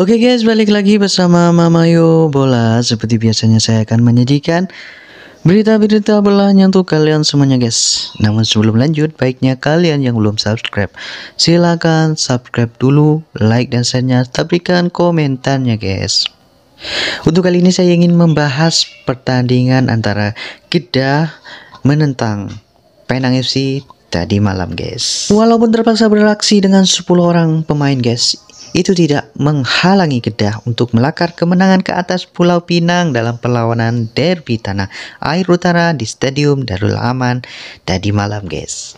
Oke okay guys, balik lagi bersama Mama Yo Bola. Seperti biasanya saya akan menyajikan berita-berita belahan untuk kalian semuanya guys. Namun sebelum lanjut, baiknya kalian yang belum subscribe, silahkan subscribe dulu, like dan share-nya, tabrikan komentarnya guys. Untuk kali ini saya ingin membahas pertandingan antara Kedah menentang Penang FC tadi malam guys. Walaupun terpaksa beraksi dengan 10 orang pemain guys, itu tidak menghalangi Kedah untuk melakar kemenangan ke atas Pulau Pinang dalam perlawanan derby tanah air utara di Stadium Darul Aman tadi malam guys.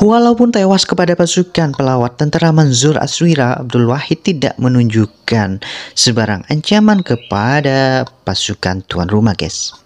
Walaupun tewas kepada pasukan pelawat tentara Manzur Aswira, Abdul Wahid tidak menunjukkan sebarang ancaman kepada pasukan tuan rumah guys.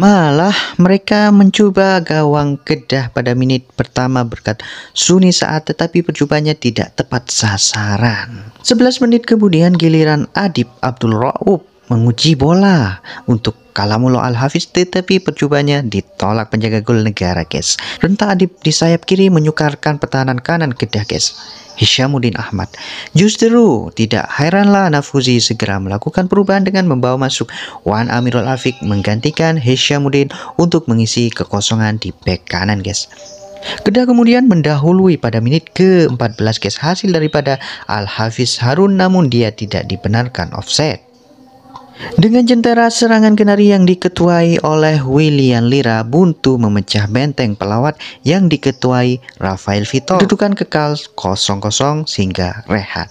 Malah mereka mencoba gawang Kedah pada menit pertama berkat Suni saat tetapi percobaannya tidak tepat sasaran. 11 menit kemudian giliran Adib Abdul Raub menguji bola untuk Kalamulo Al-Hafiz tetapi percobaannya ditolak penjaga gol negara guys. Renta Adib di sayap kiri menyukarkan pertahanan kanan Kedah guys. Hisyamuddin Ahmad. Justru tidak heranlah Nafuzi segera melakukan perubahan dengan membawa masuk Wan Amirul Afik menggantikan Hisyamuddin untuk mengisi kekosongan di bek kanan guys. Kedah kemudian mendahului pada menit ke-14 guys hasil daripada Al-Hafiz Harun namun dia tidak dibenarkan offset. Dengan jentera serangan kenari yang diketuai oleh William Lira, Buntu memecah benteng pelawat yang diketuai Rafael Vitor. Dudukan kekal 0-0 sehingga rehat.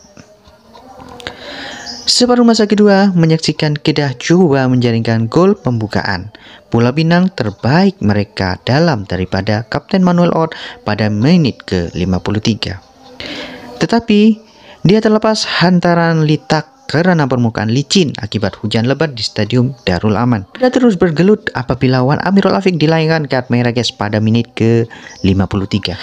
Separuh masa kedua menyaksikan Kedah coba menjaringkan gol pembukaan. pula Pinang terbaik mereka dalam daripada Kapten Manuel Ott pada menit ke-53. Tetapi dia terlepas hantaran litak karena permukaan licin akibat hujan lebat di Stadium Darul Aman. Dia terus bergelut apabila Wan Amirul Afik dilayangkan kartu merah guys pada menit ke-53.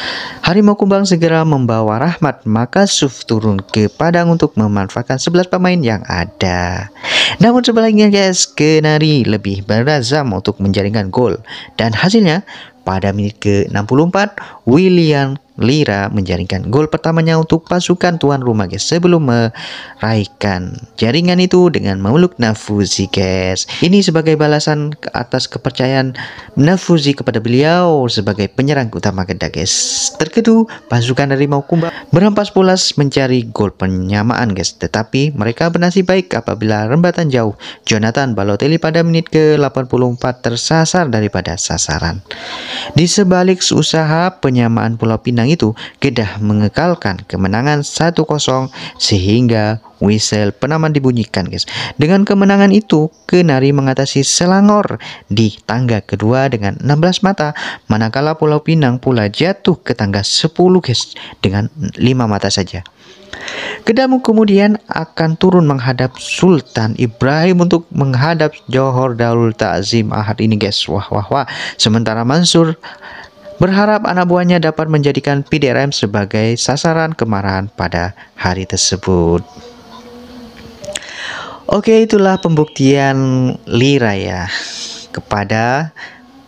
Harimau Kumbang segera membawa Rahmat, maka Suf turun ke Padang untuk memanfaatkan 11 pemain yang ada. Namun sebaliknya guys, Kenari lebih berazam untuk menjaringkan gol dan hasilnya pada menit ke-64, William Lira menjaringkan gol pertamanya untuk pasukan tuan rumah guys sebelum meraihkan jaringan itu dengan memeluk Nafuzi guys. Ini sebagai balasan ke atas kepercayaan Nafuzi kepada beliau sebagai penyerang utama kita, guys. Terkedu pasukan dari Maukumba berampas pulas mencari gol penyamaan guys tetapi mereka bernasib baik apabila rembatan jauh Jonathan Balotelli pada menit ke-84 tersasar daripada sasaran. Di sebalik usaha penyamaan Pulau Pinang itu, Kedah mengekalkan kemenangan 1-0 sehingga whistle penaman dibunyikan guys. Dengan kemenangan itu, Kenari mengatasi Selangor di tangga kedua dengan 16 mata, manakala Pulau Pinang pula jatuh ke tangga 10 guys dengan 5 mata saja. Kedamu kemudian akan turun menghadap Sultan Ibrahim untuk menghadap Johor Darul Ta'zim Ahad ini guys. Wah wah wah. Sementara Mansur berharap anak buahnya dapat menjadikan PDRM sebagai sasaran kemarahan pada hari tersebut. Oke, itulah pembuktian Lira ya kepada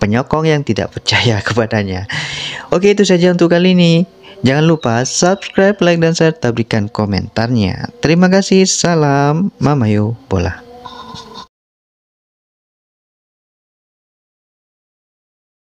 penyokong yang tidak percaya kepadanya. Oke, itu saja untuk kali ini. Jangan lupa subscribe, like, dan share, dan berikan komentarnya. Terima kasih, salam Mamayu Bola.